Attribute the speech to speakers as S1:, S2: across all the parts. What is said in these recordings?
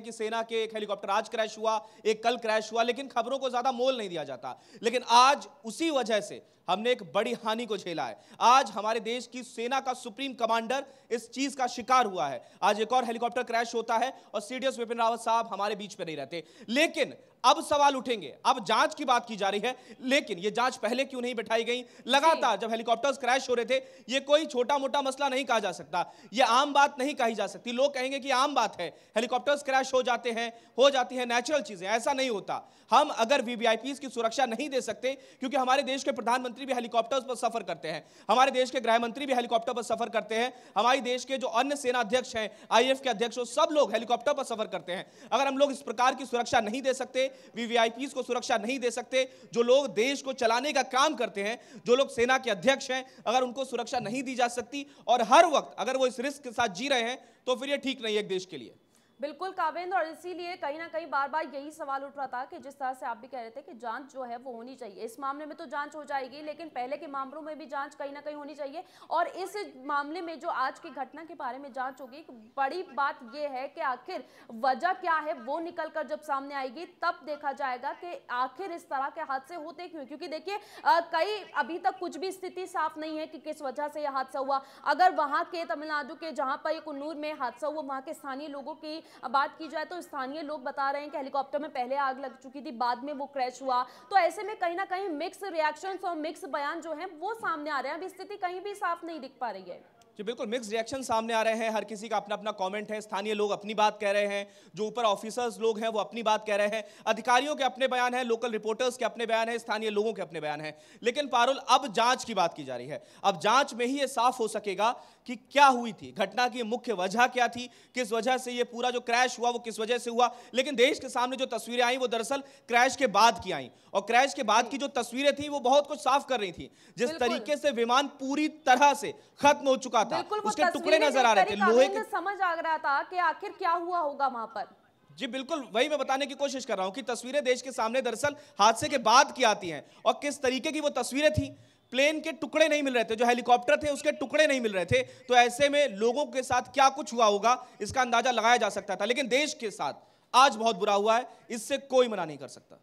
S1: कि सेना के एक हेलीकॉप्टर आज क्रैश हुआ एक कल क्रैश हुआ लेकिन खबरों को ज्यादा मोल नहीं दिया जाता लेकिन आज उसी वजह से हमने एक बड़ी हानि को झेला है आज हमारे देश की सेना का सुप्रीम कमांडर इस चीज का शिकार हुआ है आज एक और हेलीकॉप्टर क्रैश होता है और सीडीएस विपिन रावत साहब हमारे बीच में नहीं रहते लेकिन अब सवाल उठेंगे अब जांच की बात की जा रही है लेकिन ये जांच पहले क्यों नहीं बैठाई गई लगातार जब हेलीकॉप्टर्स क्रैश हो रहे थे ये कोई छोटा मोटा मसला नहीं कहा जा सकता ये आम बात नहीं कही जा सकती लोग कहेंगे कि आम बात है हेलीकॉप्टर्स क्रैश हो जाते हैं हो जाती है नेचुरल चीजें ऐसा नहीं होता हम अगर वी की सुरक्षा नहीं दे सकते क्योंकि हमारे देश के प्रधानमंत्री भी हेलीकॉप्टर्स पर सफर करते हैं हमारे देश के गृह मंत्री भी हेलीकॉप्टर पर सफर करते हैं हमारे देश के जो अन्य सेना अध्यक्ष हैं आई के अध्यक्ष सब लोग हेलीकॉप्टर पर सफर करते हैं अगर हम लोग इस प्रकार की सुरक्षा नहीं दे सकते वीवीआईपीज को सुरक्षा नहीं दे सकते जो लोग देश को चलाने का काम करते हैं जो लोग सेना के अध्यक्ष हैं अगर उनको सुरक्षा नहीं दी जा सकती और हर वक्त अगर वो इस रिस्क के साथ जी रहे हैं तो फिर ये ठीक नहीं है एक देश के लिए
S2: बिल्कुल कावेंद्र और इसीलिए कहीं ना कहीं बार बार यही सवाल उठ रहा था कि जिस तरह से आप भी कह रहे थे कि जांच जो है वो होनी चाहिए इस मामले में तो जांच हो जाएगी लेकिन पहले के मामलों में भी जांच कहीं ना कहीं होनी चाहिए और इस मामले में जो आज की घटना के बारे में जांच होगी बड़ी बात यह है कि आखिर वजह क्या है वो निकल कर जब सामने आएगी तब देखा जाएगा कि आखिर इस तरह के हादसे होते क्यों क्योंकि देखिए कई अभी तक कुछ भी स्थिति साफ नहीं है कि किस वजह से यह हादसा हुआ अगर वहाँ के तमिलनाडु के जहाँ पर कन्नूर में हादसा हुआ वहाँ के स्थानीय लोगों की अब बात की जाए तो स्थानीय लोग बता रहे हैं कि हेलीकॉप्टर में पहले आग लग चुकी थी बाद में वो क्रैश हुआ तो ऐसे में कहीं ना कहीं मिक्स रिएक्शन और मिक्स बयान जो है वो सामने आ रहे हैं अभी स्थिति कहीं भी साफ नहीं दिख पा रही है
S1: जी बिल्कुल मिक्स रिएक्शन सामने आ रहे हैं हर किसी का अपना अपना कमेंट है स्थानीय लोग अपनी बात कह रहे हैं जो ऊपर ऑफिसर्स लोग हैं वो अपनी बात कह रहे हैं अधिकारियों के अपने बयान हैं लोकल रिपोर्टर्स के अपने बयान हैं स्थानीय लोगों के अपने बयान हैं लेकिन पारुल अब जांच की बात की जा रही है अब जांच में ही ये साफ हो सकेगा कि क्या हुई थी घटना की मुख्य वजह क्या थी किस वजह से ये पूरा जो क्रैश हुआ वो किस वजह से हुआ लेकिन देश के सामने जो तस्वीरें आई वो दरअसल क्रैश के बाद की आई और क्रैश के बाद की जो तस्वीरें थी वो बहुत कुछ साफ कर रही थी जिस तरीके से विमान पूरी तरह से खत्म हो चुका था उसके टुकड़े नजर आ रहे थे लोहे के
S2: समझ आ रहा था कि आखिर क्या हुआ होगा वहां पर
S1: जी बिल्कुल वही मैं बताने की कोशिश कर रहा हूँ कि तस्वीरें देश के सामने दरअसल हादसे के बाद की आती हैं और किस तरीके की वो तस्वीरें थी प्लेन के टुकड़े नहीं मिल रहे थे जो हेलीकॉप्टर थे उसके टुकड़े नहीं मिल रहे थे तो ऐसे में लोगों के साथ क्या कुछ हुआ होगा इसका अंदाजा लगाया जा सकता था लेकिन देश के साथ आज बहुत बुरा हुआ है इससे कोई मना नहीं कर सकता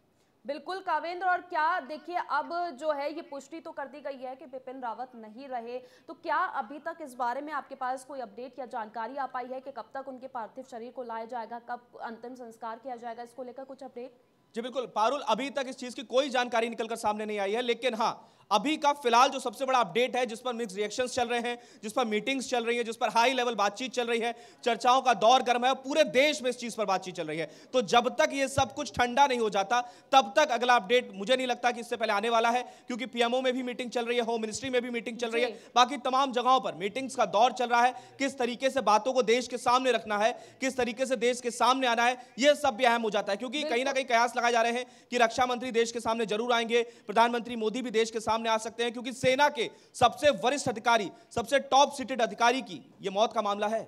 S2: बिल्कुल कावेंद्र और क्या देखिए अब जो है ये पुष्टि तो कर दी गई है कि बिपिन रावत नहीं रहे तो क्या अभी तक इस बारे में आपके पास कोई अपडेट या जानकारी आ पाई है कि कब तक उनके पार्थिव शरीर को लाया जाएगा कब अंतिम संस्कार किया जाएगा इसको लेकर कुछ अपडेट
S1: जी बिल्कुल पारुल अभी तक इस चीज़ की कोई जानकारी निकलकर सामने नहीं आई है लेकिन हाँ अभी का फिलहाल जो सबसे बड़ा अपडेट है जिस पर मिक्स रिएक्शन चल रहे हैं जिस पर मीटिंग्स चल रही है जिस पर हाई लेवल बातचीत चल रही है चर्चाओं का दौर गर्म है पूरे देश में इस चीज पर बातचीत चल रही है तो जब तक ये सब कुछ ठंडा नहीं हो जाता तब तक अगला अपडेट मुझे नहीं लगता कि इससे पहले आने वाला है क्योंकि पीएमओ में भी मीटिंग चल रही है होम मिनिस्ट्री में भी मीटिंग चल रही है बाकी तमाम जगहों पर मीटिंग्स का दौर चल रहा है किस तरीके से बातों को देश के सामने रखना है किस तरीके से देश के सामने आना है यह सब भी अहम हो जाता है क्योंकि कहीं ना कहीं कयास लगाए जा रहे हैं कि रक्षा मंत्री देश के सामने जरूर आएंगे प्रधानमंत्री मोदी भी देश के सामने सामने आ सकते हैं क्योंकि सेना के सबसे वरिष्ठ अधिकारी सबसे टॉप सीटेड अधिकारी की यह मौत का मामला है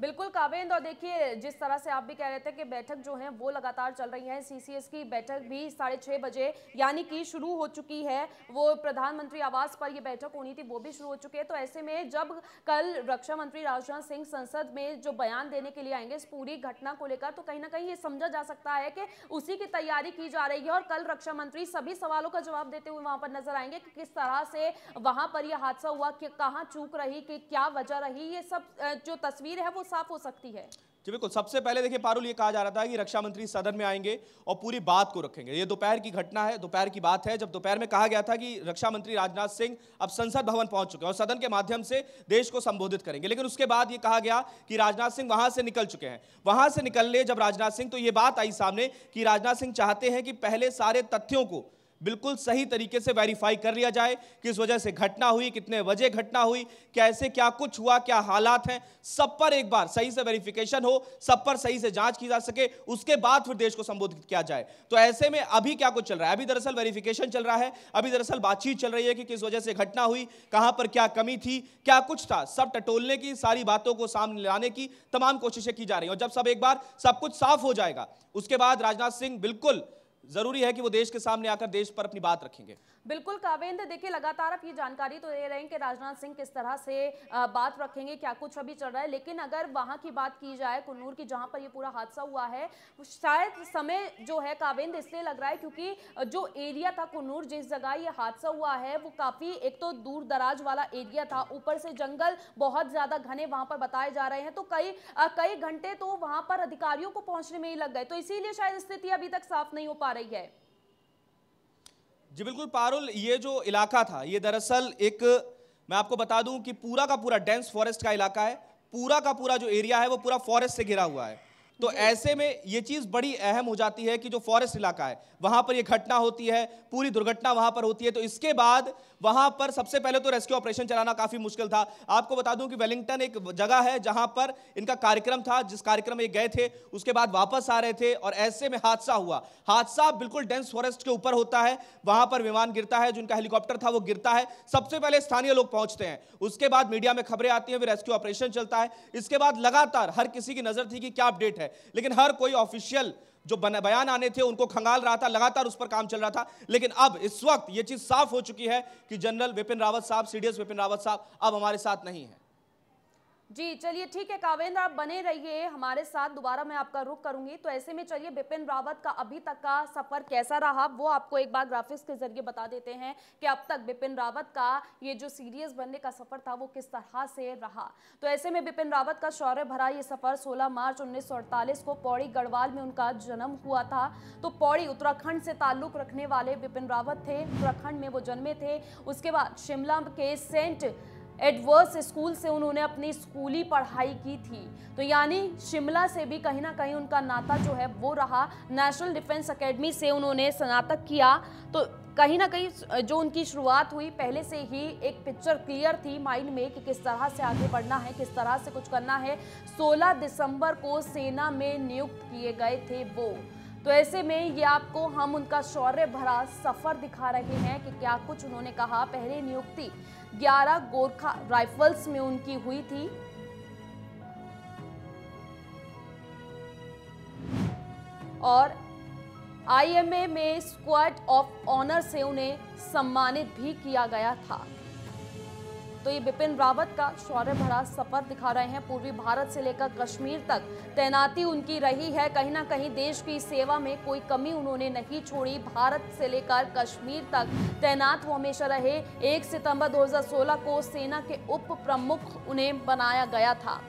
S2: बिल्कुल कावेंद और देखिए जिस तरह से आप भी कह रहे थे कि बैठक जो है वो लगातार चल रही है सीसीएस की बैठक भी साढ़े छः बजे यानी कि शुरू हो चुकी है वो प्रधानमंत्री आवास पर ये बैठक होनी थी वो भी शुरू हो चुकी है तो ऐसे में जब कल रक्षा मंत्री राजनाथ सिंह संसद में जो बयान देने के लिए आएंगे इस पूरी घटना को लेकर तो कहीं ना कहीं ये समझा जा सकता है कि उसी की तैयारी की जा रही है और कल रक्षा मंत्री सभी सवालों का जवाब देते हुए वहां पर नजर आएंगे कि किस तरह से वहां पर यह हादसा हुआ कि कहाँ चूक रही कि क्या वजह रही ये सब जो तस्वीर है वो वो साफ हो सकती है
S1: जी बिल्कुल सबसे पहले देखिए पारुल ये कहा जा रहा था कि रक्षा मंत्री सदन में आएंगे और पूरी बात को रखेंगे ये दोपहर की घटना है दोपहर की बात है जब दोपहर में कहा गया था कि रक्षा मंत्री राजनाथ सिंह अब संसद भवन पहुंच चुके हैं और सदन के माध्यम से देश को संबोधित करेंगे लेकिन उसके बाद ये कहा गया कि राजनाथ सिंह वहां से निकल चुके हैं वहां से निकलने जब राजनाथ सिंह तो ये बात आई सामने कि राजनाथ सिंह चाहते हैं कि पहले सारे तथ्यों को बिल्कुल सही तरीके से वेरीफाई कर लिया जाए किस वजह से घटना हुई कितने वजह घटना हुई कैसे क्या कुछ हुआ क्या हालात हैं सब पर एक बार सही से वेरिफिकेशन हो सब पर सही से जांच की जा सके उसके बाद फिर देश को संबोधित किया जाए तो ऐसे में अभी क्या कुछ चल रहा है अभी दरअसल वेरिफिकेशन चल रहा है अभी दरअसल बातचीत चल रही है कि किस वजह से घटना हुई कहाँ पर क्या कमी थी क्या कुछ था सब टटोलने की सारी बातों को सामने लाने की तमाम कोशिशें की जा रही हैं और जब सब एक बार सब कुछ साफ हो जाएगा उसके बाद राजनाथ सिंह बिल्कुल जरूरी है कि वो देश के सामने आकर देश पर अपनी बात रखेंगे
S2: बिल्कुल कावेंद देखिए लगातार आप ये जानकारी तो दे रहे हैं कि राजनाथ सिंह किस तरह से बात रखेंगे क्या कुछ अभी चल रहा है लेकिन अगर वहाँ की बात की जाए कन्नूर की जहाँ पर ये पूरा हादसा हुआ है शायद समय जो है कावेंद्र इसलिए लग रहा है क्योंकि जो एरिया था कन्नूर जिस जगह ये हादसा हुआ है वो काफ़ी एक तो दूर दराज वाला एरिया था ऊपर से जंगल बहुत ज़्यादा घने वहाँ पर बताए जा रहे हैं तो कई कई घंटे तो वहाँ पर अधिकारियों को पहुँचने में ही लग गए तो इसीलिए शायद स्थिति अभी तक साफ नहीं हो पा रही है
S1: जी बिल्कुल पारुल ये जो इलाका था ये दरअसल एक मैं आपको बता दूं कि पूरा का पूरा डेंस फॉरेस्ट का इलाका है पूरा का पूरा जो एरिया है वो पूरा फॉरेस्ट से घिरा हुआ है तो ऐसे में ये चीज़ बड़ी अहम हो जाती है कि जो फॉरेस्ट इलाका है वहां पर ये घटना होती है पूरी दुर्घटना वहां पर होती है तो इसके बाद वहां पर सबसे पहले तो रेस्क्यू ऑपरेशन चलाना काफ़ी मुश्किल था आपको बता दूं कि वेलिंगटन एक जगह है जहां पर इनका कार्यक्रम था जिस कार्यक्रम में गए थे उसके बाद वापस आ रहे थे और ऐसे में हादसा हुआ हादसा बिल्कुल डेंस फॉरेस्ट के ऊपर होता है वहां पर विमान गिरता है जिनका हेलीकॉप्टर था वो गिरता है सबसे पहले स्थानीय लोग पहुंचते हैं उसके बाद मीडिया में खबरें आती है रेस्क्यू ऑपरेशन चलता है इसके बाद लगातार हर किसी की नज़र थी कि क्या अपडेट है है लेकिन हर कोई ऑफिशियल जो बयान आने थे उनको खंगाल रहा था लगातार उस पर काम चल रहा था लेकिन अब इस वक्त यह चीज़ साफ हो चुकी है कि जनरल विपिन रावत साहब सी विपिन रावत साहब अब हमारे साथ नहीं है
S2: जी चलिए ठीक है कावेंद्र आप बने रहिए हमारे साथ दोबारा मैं आपका रुख करूंगी तो ऐसे में चलिए बिपिन रावत का अभी तक का सफर कैसा रहा वो आपको एक बार ग्राफिक्स के जरिए बता देते हैं कि अब तक बिपिन रावत का ये जो सीरियस बनने का सफर था वो किस तरह से रहा तो ऐसे में बिपिन रावत का शौर्य भरा ये सफर सोलह मार्च उन्नीस को पौड़ी गढ़वाल में उनका जन्म हुआ था तो पौड़ी उत्तराखंड से ताल्लुक रखने वाले बिपिन रावत थे उत्तराखंड में वो जन्मे थे उसके बाद शिमला के सेंट एडवर्स स्कूल से उन्होंने अपनी स्कूली पढ़ाई की थी तो यानी शिमला से भी कहीं ना कहीं उनका नाता जो है वो रहा नेशनल डिफेंस एकेडमी से उन्होंने स्नातक किया तो कहीं ना कहीं जो उनकी शुरुआत हुई पहले से ही एक पिक्चर क्लियर थी माइंड में कि किस तरह से आगे बढ़ना है किस तरह से कुछ करना है 16 दिसंबर को सेना में नियुक्त किए गए थे वो तो ऐसे में ये आपको हम उनका शौर्य भरा सफ़र दिखा रहे हैं कि क्या कुछ उन्होंने कहा पहली नियुक्ति 11 गोरखा राइफल्स में उनकी हुई थी और आईएमए में स्क्वाड ऑफ ऑनर से उन्हें सम्मानित भी किया गया था तो ये बिपिन रावत का शौर्य भरा सफर दिखा रहे हैं पूर्वी भारत से लेकर कश्मीर तक तैनाती उनकी रही है कहीं ना कहीं देश की सेवा में कोई कमी उन्होंने नहीं छोड़ी भारत से लेकर कश्मीर तक तैनात वो हमेशा रहे एक सितंबर 2016 को सेना के उप प्रमुख उन्हें बनाया गया था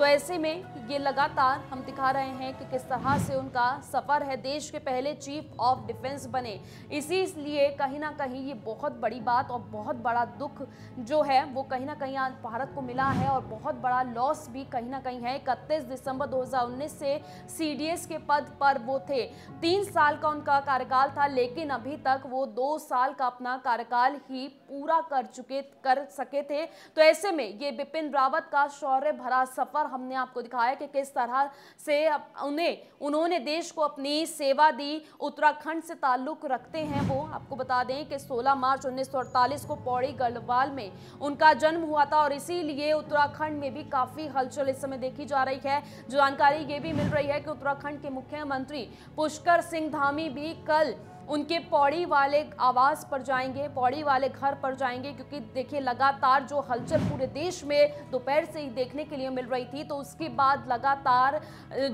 S2: तो ऐसे में ये लगातार हम दिखा रहे हैं कि किस तरह से उनका सफ़र है देश के पहले चीफ ऑफ डिफेंस बने इसी इसलिए कहीं ना कहीं ये बहुत बड़ी बात और बहुत बड़ा दुख जो है वो कहीं ना कहीं आज भारत को मिला है और बहुत बड़ा लॉस भी कहीं ना कहीं है इकतीस दिसंबर 2019 से सी के पद पर वो थे तीन साल का उनका कार्यकाल था लेकिन अभी तक वो दो साल का अपना कार्यकाल ही पूरा कर चुके कर सके थे तो ऐसे में ये बिपिन रावत का शौर्य भरा सफ़र हमने आपको दिखाया कि किस तरह से उन्हें उन्होंने देश को अपनी सेवा दी उत्तराखंड से ताल्लुक़ रखते हैं वो आपको बता दें कि 16 मार्च उन्नीस को पौड़ी गढ़वाल में उनका जन्म हुआ था और इसीलिए उत्तराखंड में भी काफ़ी हलचल इस समय देखी जा रही है जानकारी ये भी मिल रही है कि उत्तराखंड के मुख्यमंत्री पुष्कर सिंह धामी भी कल उनके पौड़ी वाले आवास पर जाएंगे पौड़ी वाले घर पर जाएंगे क्योंकि देखिए लगातार जो हलचल पूरे देश में दोपहर से ही देखने के लिए मिल रही थी तो उसके बाद लगातार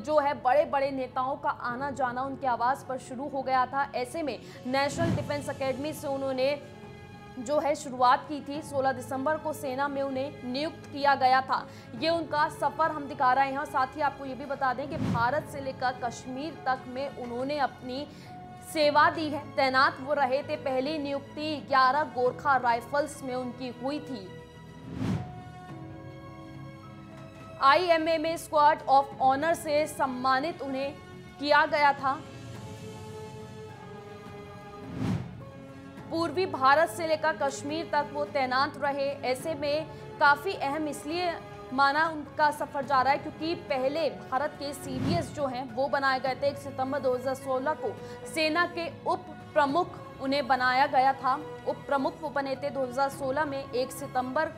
S2: जो है बड़े बड़े नेताओं का आना जाना उनके आवास पर शुरू हो गया था ऐसे में नेशनल डिफेंस अकेडमी से उन्होंने जो है शुरुआत की थी 16 दिसंबर को सेना में उन्हें नियुक्त किया गया था ये उनका सफ़र हम दिखा रहे हैं और साथ ही आपको ये भी बता दें कि भारत से लेकर कश्मीर तक में उन्होंने अपनी सेवा दी है तैनात वो रहे थे पहली नियुक्ति 11 गोरखा राइफल्स में उनकी हुई थी आईएमए में स्क्वाड ऑफ ऑनर से सम्मानित उन्हें किया गया था पूर्वी भारत से लेकर कश्मीर तक वो तैनात रहे ऐसे में काफ़ी अहम इसलिए माना उनका सफर जा रहा है क्योंकि पहले भारत के सीडीएस जो हैं वो बनाए गए थे एक सितंबर 2016 को सेना के उप प्रमुख उन्हें बनाया गया था उप प्रमुख वो बने थे 2016 में एक सितंबर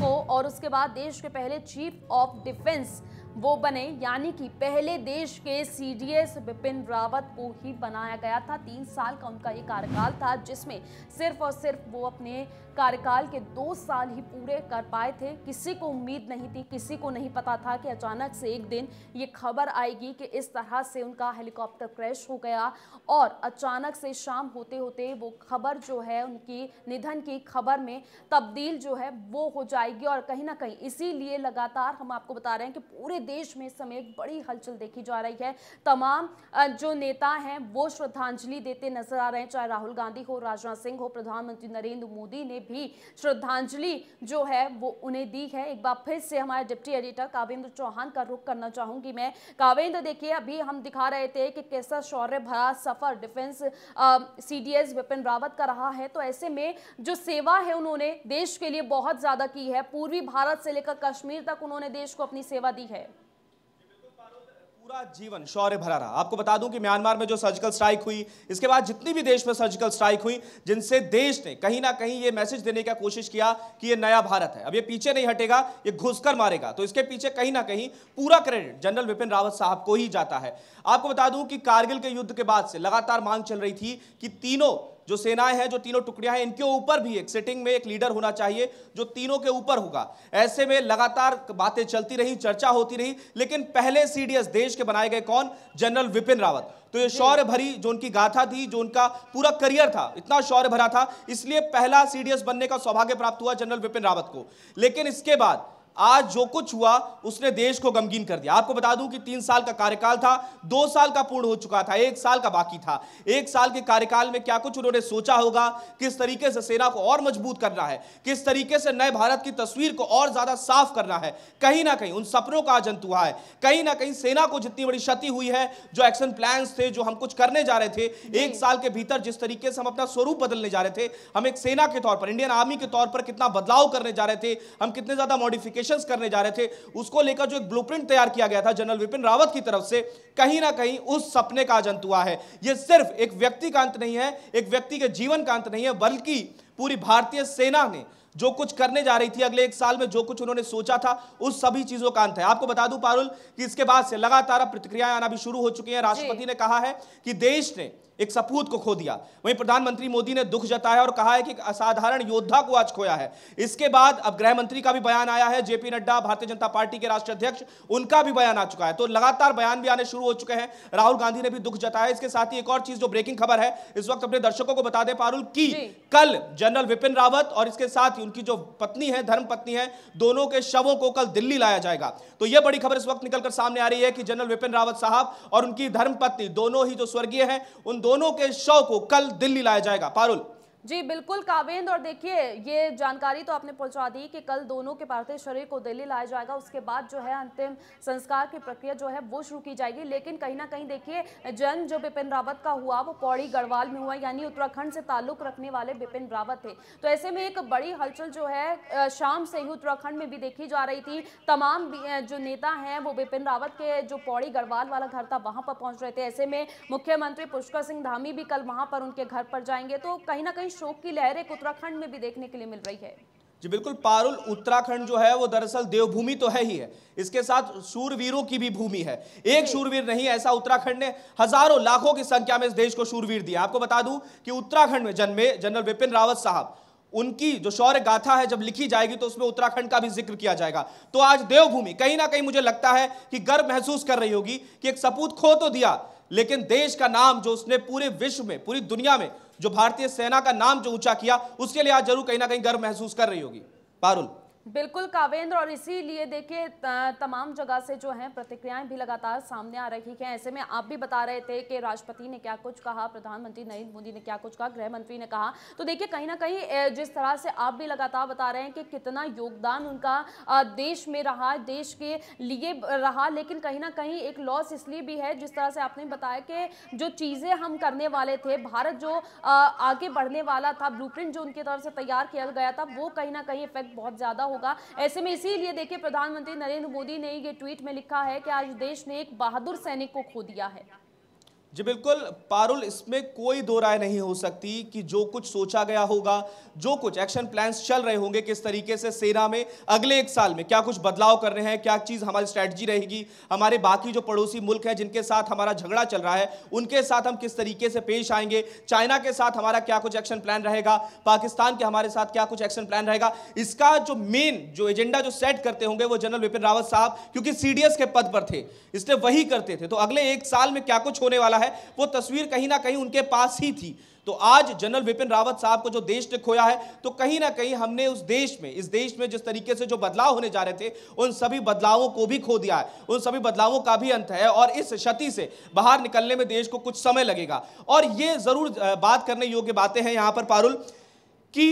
S2: को और उसके बाद देश के पहले चीफ ऑफ डिफेंस वो बने यानी कि पहले देश के सीडीएस बिपिन रावत को ही बनाया गया था तीन साल का उनका ये कार्यकाल था जिसमें सिर्फ और सिर्फ वो अपने कार्यकाल के दो साल ही पूरे कर पाए थे किसी को उम्मीद नहीं थी किसी को नहीं पता था कि अचानक से एक दिन ये खबर आएगी कि इस तरह से उनका हेलीकॉप्टर क्रैश हो गया और अचानक से शाम होते होते वो खबर जो है उनकी निधन की खबर में तब्दील जो है वो हो जाएगी और कहीं ना कहीं इसीलिए लगातार हम आपको बता रहे हैं कि पूरे देश में समय बड़ी हलचल देखी जा रही है तमाम जो नेता हैं वो श्रद्धांजलि देते नजर आ रहे हैं चाहे राहुल गांधी हो राजनाथ सिंह हो प्रधानमंत्री नरेंद्र मोदी ने भी श्रद्धांजलि जो है वो उन्हें दी है एक बार फिर से हमारे डिप्टी एडिटर कावेंद्र चौहान का रुख करना चाहूंगी मैं कावेंद्र देखिए अभी हम दिखा रहे थे कि कैसा शौर्य भरा सफर डिफेंस एस विपिन रावत का रहा है तो ऐसे में जो सेवा है उन्होंने देश के लिए बहुत ज़्यादा की है पूर्वी भारत से लेकर कश्मीर तक उन्होंने देश को अपनी सेवा दी है
S1: पूरा जीवन शौर्य भरा रहा आपको बता दूं कि म्यांमार में जो सर्जिकल स्ट्राइक हुई इसके बाद जितनी भी देश में सर्जिकल स्ट्राइक हुई जिनसे देश ने कहीं ना कहीं ये मैसेज देने का कोशिश किया कि ये नया भारत है अब ये पीछे नहीं हटेगा ये घुसकर मारेगा तो इसके पीछे कहीं ना कहीं पूरा क्रेडिट जनरल विपिन रावत साहब को ही जाता है आपको बता दूं कि कारगिल के युद्ध के बाद से लगातार मांग चल रही थी कि तीनों जो सेनाएं हैं जो तीनों टुकड़ियां हैं इनके ऊपर भी एक सिटिंग में एक लीडर होना चाहिए जो तीनों के ऊपर होगा ऐसे में लगातार बातें चलती रही चर्चा होती रही लेकिन पहले सीडीएस देश के बनाए गए कौन जनरल विपिन रावत तो ये शौर्य भरी जो उनकी गाथा थी जो उनका पूरा करियर था इतना शौर्य भरा था इसलिए पहला सीडीएस बनने का सौभाग्य प्राप्त हुआ जनरल विपिन रावत को लेकिन इसके बाद आज जो कुछ हुआ उसने देश को गमगीन कर दिया आपको बता दूं कि तीन साल का कार्यकाल था दो साल का पूर्ण हो चुका था एक साल का बाकी था एक साल के कार्यकाल में क्या कुछ उन्होंने सोचा होगा किस तरीके से सेना को और मजबूत करना है किस तरीके से नए भारत की तस्वीर को और ज्यादा साफ करना है कहीं ना कहीं उन सपनों का आज हुआ है कहीं ना कहीं सेना को जितनी बड़ी क्षति हुई है जो एक्शन प्लान थे जो हम कुछ करने जा रहे थे एक साल के भीतर जिस तरीके से हम अपना स्वरूप बदलने जा रहे थे हम एक सेना के तौर पर इंडियन आर्मी के तौर पर कितना बदलाव करने जा रहे थे हम कितने ज्यादा मॉडिफिकेशन इन्वेस्टिगेशंस करने जा रहे थे उसको लेकर जो एक ब्लूप्रिंट तैयार किया गया था जनरल विपिन रावत की तरफ से कहीं ना कहीं उस सपने का अंत हुआ है यह सिर्फ एक व्यक्ति का अंत नहीं है एक व्यक्ति के जीवन का अंत नहीं है बल्कि पूरी भारतीय सेना ने जो कुछ करने जा रही थी अगले एक साल में जो कुछ उन्होंने सोचा था उस सभी चीजों का अंत है आपको बता दूं पारुल कि इसके बाद से लगातार प्रतिक्रियाएं आना भी शुरू हो चुकी हैं राष्ट्रपति ने कहा है कि देश ने एक सपूत को खो दिया वहीं प्रधानमंत्री मोदी ने दुख जताया और कहा है कि असाधारण योद्धा को आज खोया है इसके बाद अब गृह मंत्री का भी बयान आया है जेपी नड्डा भारतीय जनता पार्टी के राष्ट्रीय अध्यक्ष उनका भी बयान आ चुका है तो लगातार बयान भी आने शुरू हो चुके हैं राहुल गांधी ने भी दुख जताया इसके साथ ही एक और चीज जो ब्रेकिंग खबर है इस वक्त अपने दर्शकों को बता दे पारुल की कल जनरल विपिन रावत और इसके साथ ही उनकी जो पत्नी है धर्म पत्नी है दोनों के शवों को कल दिल्ली लाया जाएगा तो यह बड़ी खबर इस वक्त निकलकर सामने आ रही है कि जनरल विपिन रावत साहब और उनकी धर्म पत्नी दोनों ही जो स्वर्गीय है उन दोनों के शव को कल दिल्ली लाया जाएगा पारुल
S2: जी बिल्कुल कावेंद्र और देखिए ये जानकारी तो आपने पहुंचा दी कि कल दोनों के पार्थिव शरीर को दिल्ली लाया जाएगा उसके बाद जो है अंतिम संस्कार की प्रक्रिया जो है वो शुरू की जाएगी लेकिन कहीं ना कहीं देखिए जन्म जो बिपिन रावत का हुआ वो पौड़ी गढ़वाल में हुआ यानी उत्तराखंड से ताल्लुक रखने वाले बिपिन रावत थे तो ऐसे में एक बड़ी हलचल जो है शाम से ही उत्तराखंड में भी देखी जा रही थी तमाम जो नेता हैं वो बिपिन रावत के जो पौड़ी गढ़वाल वाला घर था वहाँ पर पहुँच रहे थे ऐसे में मुख्यमंत्री पुष्कर सिंह धामी भी कल वहाँ पर उनके घर पर जाएंगे तो कहीं ना कहीं शोक की लहर एक उत्तराखंड में भी देखने के लिए मिल रही है
S1: जी बिल्कुल पारुल उत्तराखंड जो है वो दरअसल देवभूमि तो है ही है इसके साथ शूरवीरों की भी भूमि है एक शूरवीर नहीं ऐसा उत्तराखंड ने हजारों लाखों की संख्या में इस देश को शूरवीर दिया आपको बता दूं कि उत्तराखंड में जन्मे जनरल विपिन रावत साहब उनकी जो शौर्य गाथा है जब लिखी जाएगी तो उसमें उत्तराखंड का भी जिक्र किया जाएगा तो आज देवभूमि कहीं ना कहीं मुझे लगता है कि गर्व महसूस कर रही होगी कि एक सपूत खो तो दिया लेकिन देश का नाम जो उसने पूरे विश्व में पूरी दुनिया में जो भारतीय सेना का नाम जो ऊंचा किया उसके लिए आज जरूर कहीं ना कहीं गर्व महसूस कर रही होगी पारुल
S2: बिल्कुल कावेंद्र और इसीलिए देखिए तमाम जगह से जो है प्रतिक्रियाएं भी लगातार सामने आ रही हैं ऐसे में आप भी बता रहे थे कि राष्ट्रपति ने क्या कुछ कहा प्रधानमंत्री नरेंद्र मोदी ने क्या कुछ कहा गृह मंत्री ने कहा तो देखिए कहीं ना कहीं जिस तरह से आप भी लगातार बता रहे हैं कि कितना योगदान उनका देश में रहा देश के लिए रहा लेकिन कहीं ना कहीं एक लॉस इसलिए भी है जिस तरह से आपने बताया कि जो चीज़ें हम करने वाले थे भारत जो आगे बढ़ने वाला था ब्लू जो उनकी तरफ से तैयार किया गया था वो कहीं ना कहीं इफेक्ट बहुत ज़्यादा हो होगा ऐसे में इसीलिए देखिए प्रधानमंत्री नरेंद्र मोदी ने ये ट्वीट में लिखा है कि आज देश ने एक बहादुर सैनिक को खो दिया है
S1: जी बिल्कुल पारुल इसमें कोई दो राय नहीं हो सकती कि जो कुछ सोचा गया होगा जो कुछ एक्शन प्लान्स चल रहे होंगे किस तरीके से सेना में अगले एक साल में क्या कुछ बदलाव कर रहे हैं क्या चीज़ हमारी स्ट्रेटजी रहेगी हमारे बाकी जो पड़ोसी मुल्क हैं जिनके साथ हमारा झगड़ा चल रहा है उनके साथ हम किस तरीके से पेश आएंगे चाइना के साथ हमारा क्या कुछ एक्शन प्लान रहेगा पाकिस्तान के हमारे साथ क्या कुछ एक्शन प्लान रहेगा इसका जो मेन जो एजेंडा जो सेट करते होंगे वो जनरल विपिन रावत साहब क्योंकि सी के पद पर थे इसलिए वही करते थे तो अगले एक साल में क्या कुछ होने वाला है है वो तस्वीर कहीं ना कहीं उनके पास ही थी तो आज जनरल विपिन रावत साहब को जो देश ने खोया है तो कहीं ना कहीं हमने उस देश में इस देश में जिस तरीके से जो बदलाव होने जा रहे थे उन सभी बदलावों को भी खो दिया है उन सभी बदलावों का भी अंत है और इस क्षति से बाहर निकलने में देश को कुछ समय लगेगा और ये ज़रूर बात करने योग्य बातें हैं यहाँ पर पारुल कि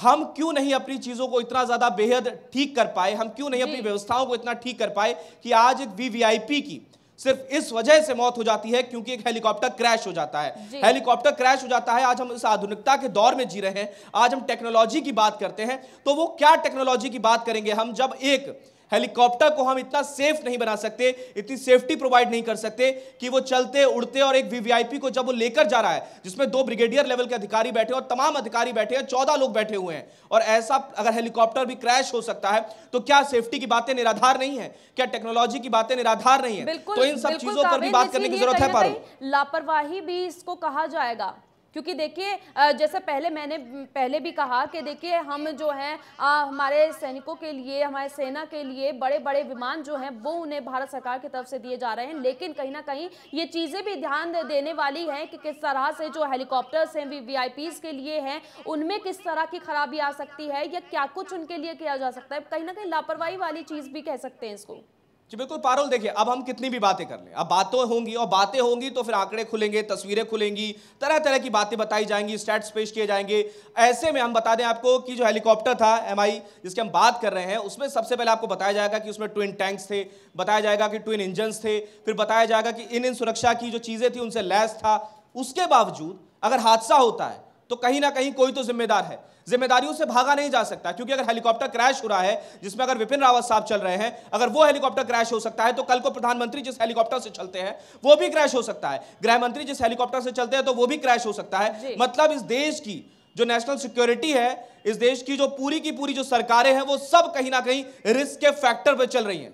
S1: हम क्यों नहीं अपनी चीज़ों को इतना ज़्यादा बेहद ठीक कर पाए हम क्यों नहीं अपनी व्यवस्थाओं को इतना ठीक कर पाए कि आज एक वी की सिर्फ इस वजह से मौत हो जाती है क्योंकि एक हेलीकॉप्टर क्रैश हो जाता है हेलीकॉप्टर क्रैश हो जाता है आज हम इस आधुनिकता के दौर में जी रहे हैं आज हम टेक्नोलॉजी की बात करते हैं तो वो क्या टेक्नोलॉजी की बात करेंगे हम जब एक हेलीकॉप्टर को हम इतना सेफ नहीं बना सकते इतनी सेफ्टी प्रोवाइड नहीं कर सकते कि वो चलते उड़ते और एक वीवीआईपी को जब वो लेकर जा रहा है जिसमें दो ब्रिगेडियर लेवल के अधिकारी बैठे और तमाम अधिकारी बैठे हैं चौदह लोग बैठे हुए हैं और ऐसा अगर हेलीकॉप्टर भी क्रैश हो सकता है तो क्या सेफ्टी की बातें निराधार नहीं है क्या टेक्नोलॉजी की बातें निराधार नहीं है तो इन सब चीजों पर भी बात करने की जरूरत है
S2: लापरवाही भी इसको कहा जाएगा क्योंकि देखिए जैसे पहले मैंने पहले भी कहा कि देखिए हम जो हैं हमारे सैनिकों के लिए हमारे सेना के लिए बड़े बड़े विमान जो हैं वो उन्हें भारत सरकार की तरफ से दिए जा रहे हैं लेकिन कहीं ना कहीं ये चीज़ें भी ध्यान देने वाली हैं कि किस तरह से जो हेलीकॉप्टर्स हैं वी वी के लिए हैं उनमें किस तरह की खराबी आ सकती है या क्या कुछ उनके लिए किया जा सकता है कहीं ना कहीं लापरवाही वाली चीज़ भी कह सकते हैं इसको
S1: जी बिल्कुल पारुल देखिए अब हम कितनी भी बातें कर लें अब बातें होंगी और बातें होंगी तो फिर आंकड़े खुलेंगे तस्वीरें खुलेंगी तरह तरह की बातें बताई जाएंगी स्टैट्स पेश किए जाएंगे ऐसे में हम बता दें आपको कि जो हेलीकॉप्टर था एम जिसकी हम बात कर रहे हैं उसमें सबसे पहले आपको बताया जाएगा कि उसमें ट्विन टैंक्स थे बताया जाएगा कि ट्विन इंजन्स थे फिर बताया जाएगा कि इन इन सुरक्षा की जो चीज़ें थी उनसे लैस था उसके बावजूद अगर हादसा होता है तो कहीं ना कहीं कोई तो जिम्मेदार है जिम्मेदारियों से भागा नहीं जा सकता क्योंकि अगर हेलीकॉप्टर क्रैश हो रहा है जिसमें अगर विपिन रावत साहब चल रहे हैं अगर वो हेलीकॉप्टर क्रैश हो सकता है तो कल को प्रधानमंत्री जिस हेलीकॉप्टर से चलते हैं वो भी क्रैश हो सकता है गृहमंत्री जिस हेलीकॉप्टर से चलते हैं तो वो भी क्रैश हो सकता है मतलब इस देश की जो नेशनल सिक्योरिटी है इस देश की जो पूरी की पूरी जो सरकारें हैं वो सब कहीं ना कहीं रिस्क के फैक्टर पर चल रही हैं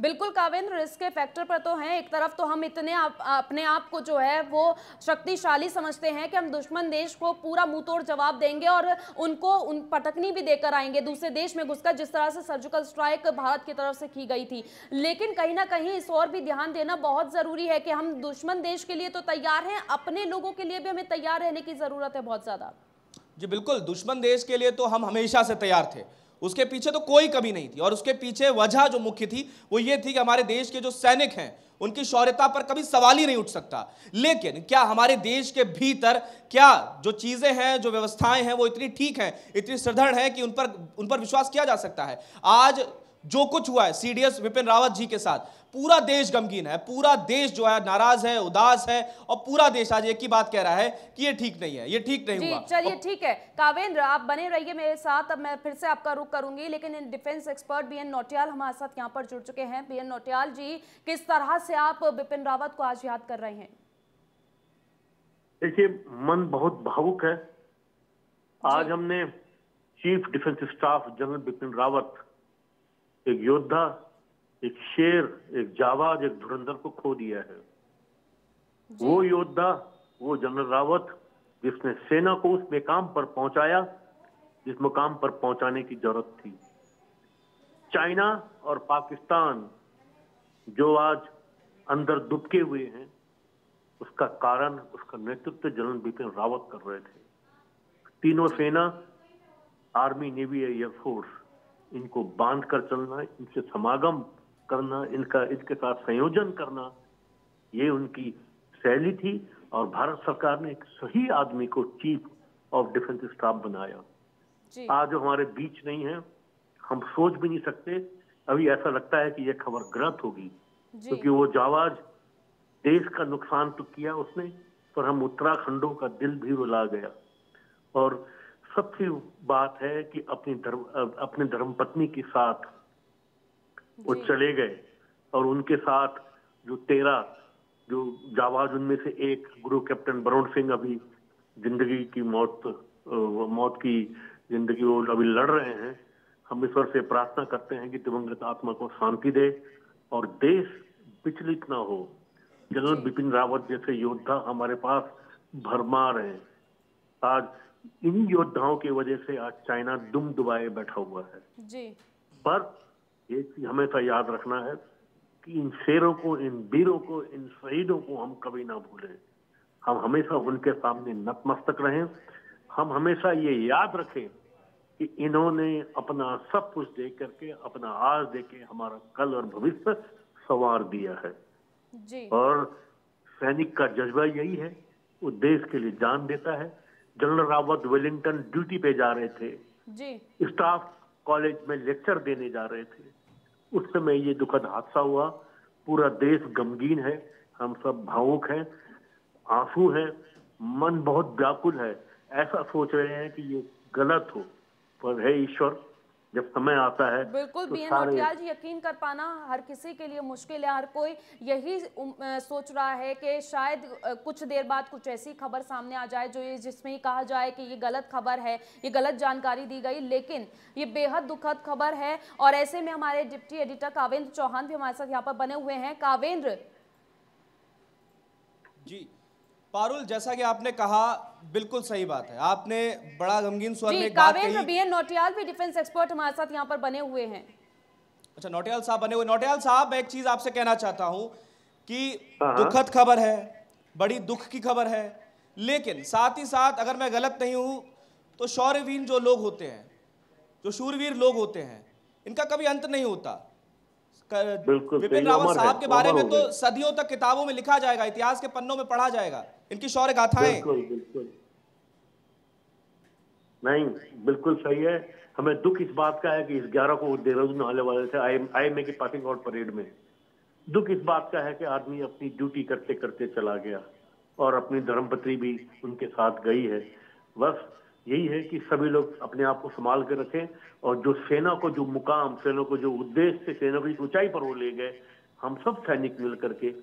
S2: बिल्कुल काविंद्र रिस्क के फैक्टर पर तो हैं एक तरफ तो हम इतने आप, अपने आप को जो है वो शक्तिशाली समझते हैं कि हम दुश्मन देश को पूरा मुंह तोड़ जवाब देंगे और उनको उन पटकनी भी देकर आएंगे दूसरे देश में घुसकर जिस तरह से सर्जिकल स्ट्राइक भारत की तरफ से की गई थी लेकिन कहीं ना कहीं इस और भी ध्यान देना बहुत ज़रूरी है कि हम दुश्मन देश के लिए तो तैयार हैं अपने लोगों के लिए भी हमें तैयार रहने की ज़रूरत है बहुत ज़्यादा
S1: जी बिल्कुल दुश्मन देश के लिए तो हम हमेशा से तैयार थे उसके पीछे तो कोई कमी नहीं थी और उसके पीछे वजह जो मुख्य थी वो ये थी कि हमारे देश के जो सैनिक हैं उनकी शौर्यता पर कभी सवाल ही नहीं उठ सकता लेकिन क्या हमारे देश के भीतर क्या जो चीज़ें हैं जो व्यवस्थाएं हैं वो इतनी ठीक हैं इतनी सुदृढ़ हैं कि उन पर उन पर विश्वास किया जा सकता है आज जो कुछ हुआ है सीडीएस विपिन रावत जी के साथ पूरा देश गमगीन है पूरा देश जो है नाराज है उदास है और पूरा देश आज एक ही बात कह रहा है कि ये ठीक नहीं है ये ठीक नहीं हुआ चलिए
S2: ठीक है कावेंद्र आप बने रहिए मेरे साथ अब मैं फिर से आपका रुख करूंगी लेकिन defence expert B N Nautiyal हमारे साथ यहाँ पर जुड़ चुके हैं बी एन नोटियाल जी किस तरह से आप बिपिन रावत को आज याद कर रहे हैं
S3: देखिए मन बहुत भावुक है आज हमने chief defence staff general Bipin Rawat एक योद्धा एक शेर एक जावाज एक धुरंधर को खो दिया है वो योद्धा वो जनरल रावत जिसने सेना को उस मुकाम पर पहुंचाया जिस मुकाम पर पहुंचाने की जरूरत थी चाइना और पाकिस्तान जो आज अंदर दुबके हुए हैं उसका कारण उसका नेतृत्व जनरल बिपिन रावत कर रहे थे तीनों सेना आर्मी नेवी एयरफोर्स इनको बांध कर चलना इनसे समागम करना इनका इसके साथ संयोजन करना ये उनकी शैली थी और भारत सरकार ने एक सही आदमी को चीफ ऑफ डिफेंस स्टाफ बनाया आज हमारे बीच नहीं है हम सोच भी नहीं सकते अभी ऐसा लगता है कि यह खबर गलत होगी क्योंकि वो जावाज देश का नुकसान तो किया उसने पर हम उत्तराखंडों का दिल भी रुला गया और सबसे बात है कि अपनी धर्म अपने धर्म पत्नी के साथ वो चले गए और उनके साथ जो तेरा जो जावाज उनमें से एक गुरु कैप्टन वरुण सिंह अभी जिंदगी की मौत मौत की जिंदगी वो अभी लड़ रहे हैं हम ईश्वर से प्रार्थना करते हैं कि दिवंगत आत्मा को शांति दे और देश विचलित ना हो जनरल बिपिन रावत जैसे योद्धा हमारे पास भरमा रहे आज इन योद्धाओं की वजह से आज चाइना दुम दुबाए बैठा हुआ है जी पर एक चीज हमेशा याद रखना है कि इन शेरों को इन वीरों को इन शहीदों को हम कभी ना भूलें हम हमेशा उनके सामने नतमस्तक रहें हम हमेशा ये याद रखें कि इन्होंने अपना सब कुछ दे करके अपना आज दे के हमारा कल और भविष्य संवार दिया है जी। और सैनिक का जज्बा यही है वो देश के लिए जान देता है जनरल रावत वेलिंगटन ड्यूटी पे जा रहे थे जी स्टाफ कॉलेज में लेक्चर देने जा रहे थे उस समय ये दुखद हादसा हुआ पूरा देश गमगीन है हम सब भावुक हैं आंसू हैं मन बहुत व्याकुल है ऐसा सोच रहे हैं कि ये गलत हो पर है ईश्वर जब समय आता है बिल्कुल तो बी एन नोटियाल
S2: यकीन कर पाना हर किसी के लिए मुश्किल है हर कोई यही सोच रहा है कि शायद कुछ देर बाद कुछ ऐसी खबर सामने आ जाए जो ये जिसमें ही कहा जाए कि ये गलत खबर है ये गलत जानकारी दी गई लेकिन ये बेहद दुखद खबर है और ऐसे में हमारे डिप्टी एडिटर कावेंद्र चौहान भी हमारे साथ यहाँ पर बने हुए हैं कावेंद्र
S1: जी पारुल जैसा कि आपने कहा बिल्कुल सही बात है आपने बड़ा गमगीन स्वर में कावेन
S2: नोटियाल भी डिफेंस एक्सपर्ट हमारे साथ यहाँ पर बने हुए हैं
S1: अच्छा नोटियाल साहब बने हुए नोटियाल साहब एक चीज आपसे कहना चाहता हूँ कि हाँ। दुखद खबर है बड़ी दुख की खबर है लेकिन साथ ही साथ अगर मैं गलत नहीं हूं तो शौर्यवीर जो लोग होते हैं जो शूरवीर लोग होते हैं इनका कभी अंत नहीं होता
S3: विपिन रावत साहब के बारे में तो
S1: सदियों तक किताबों में लिखा जाएगा इतिहास के पन्नों में पढ़ा जाएगा इनकी शौर्य गाथाएं
S3: नहीं बिल्कुल सही है हमें दुख इस बात का है कि इस ग्यारह को देहरादून आने वाले थे आई एम की पासिंग आउट परेड में दुख इस बात का है कि आदमी अपनी ड्यूटी करते करते चला गया और अपनी धर्मपत्री भी उनके साथ गई है बस यही है कि सभी लोग अपने आप को संभाल के रखें और जो सेना को जो मुकाम सेना को जो उद्देश्य से सेना की ऊंचाई पर वो ले गए हम सब सैनिक मिल करके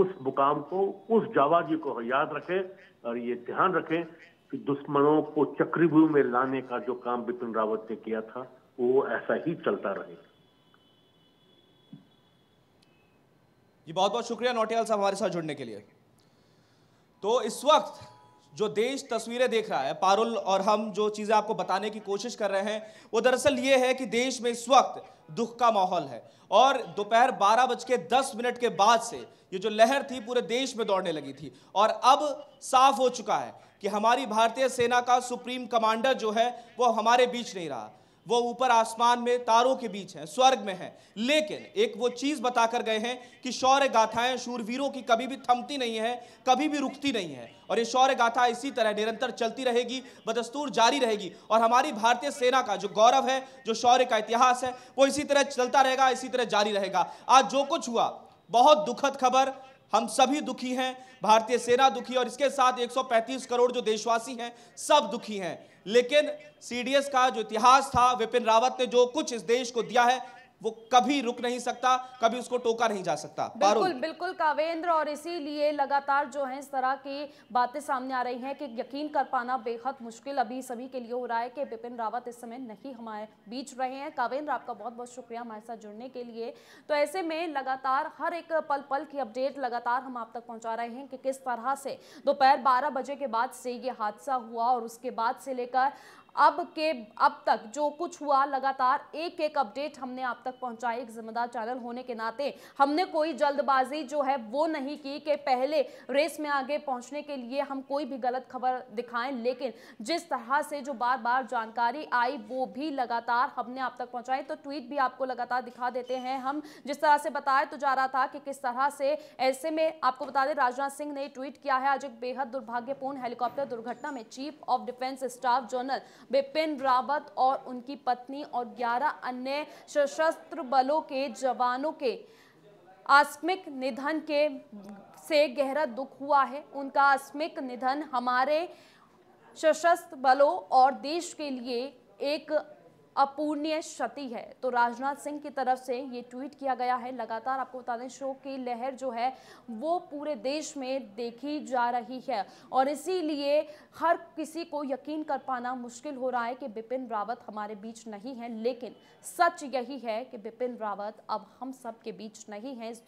S3: उस मुकाम को उस जाबाजी को याद रखें और ये ध्यान रखें कि दुश्मनों को चक्रव्यूह में लाने का जो काम बिपिन रावत ने किया था वो ऐसा ही चलता रहे
S1: जी बहुत बहुत शुक्रिया नोटियाल साहब हमारे साथ जुड़ने के लिए तो इस वक्त जो देश तस्वीरें देख रहा है पारुल और हम जो चीज़ें आपको बताने की कोशिश कर रहे हैं वो दरअसल ये है कि देश में इस वक्त दुख का माहौल है और दोपहर बारह बज के दस मिनट के बाद से ये जो लहर थी पूरे देश में दौड़ने लगी थी और अब साफ हो चुका है कि हमारी भारतीय सेना का सुप्रीम कमांडर जो है वो हमारे बीच नहीं रहा वो ऊपर आसमान में तारों के बीच हैं स्वर्ग में हैं लेकिन एक वो चीज़ बताकर गए हैं कि शौर्य गाथाएं शूरवीरों की कभी भी थमती नहीं है कभी भी रुकती नहीं है और ये शौर्य गाथा इसी तरह निरंतर चलती रहेगी बदस्तूर जारी रहेगी और हमारी भारतीय सेना का जो गौरव है जो शौर्य का इतिहास है वो इसी तरह चलता रहेगा इसी तरह जारी रहेगा आज जो कुछ हुआ बहुत दुखद खबर हम सभी दुखी हैं भारतीय सेना दुखी और इसके साथ 135 करोड़ जो देशवासी हैं सब दुखी हैं लेकिन सीडीएस का जो इतिहास था विपिन रावत ने जो कुछ इस देश को दिया है वो कभी रुक नहीं सकता कभी उसको टोका नहीं जा सकता बिल्कुल
S2: बिल्कुल कावेंद्र और इसीलिए लगातार जो है इस तरह की बातें सामने आ रही हैं कि यकीन कर पाना बेहद मुश्किल अभी सभी के लिए हो रहा है कि बिपिन रावत इस समय नहीं हमारे बीच रहे हैं कावेंद्र आपका बहुत बहुत शुक्रिया हमारे साथ जुड़ने के लिए तो ऐसे में लगातार हर एक पल पल की अपडेट लगातार हम आप तक पहुँचा रहे हैं कि किस तरह से दोपहर बारह बजे के बाद से ये हादसा हुआ और उसके बाद से लेकर अब के अब तक जो कुछ हुआ लगातार एक एक अपडेट हमने आप तक पहुंचाई एक जिम्मेदार चैनल होने के नाते हमने कोई जल्दबाजी जो है वो नहीं की कि पहले रेस में आगे पहुंचने के लिए हम कोई भी गलत खबर दिखाएं लेकिन जिस तरह से जो बार बार जानकारी आई वो भी लगातार हमने आप तक पहुंचाई तो ट्वीट भी आपको लगातार दिखा देते हैं हम जिस तरह से बताया तो जा रहा था कि किस तरह से ऐसे में आपको बता दें राजनाथ सिंह ने ट्वीट किया है आज एक बेहद दुर्भाग्यपूर्ण हेलीकॉप्टर दुर्घटना में chief of defence staff general Bipin Rawat और उनकी पत्नी और 11 अन्य सशस्त्र बलों के जवानों के आस्मिक निधन के से गहरा दुख हुआ है उनका आस्मिक निधन हमारे सशस्त्र बलों और देश के लिए एक अपूर्णीय क्षति है तो राजनाथ सिंह की तरफ से ये ट्वीट किया गया है लगातार आपको बता दें शोक की लहर जो है वो पूरे देश में देखी जा रही है और इसीलिए हर किसी को यकीन कर पाना मुश्किल हो रहा है कि बिपिन रावत हमारे बीच नहीं है लेकिन सच यही है कि बिपिन रावत अब हम सब के बीच नहीं है इस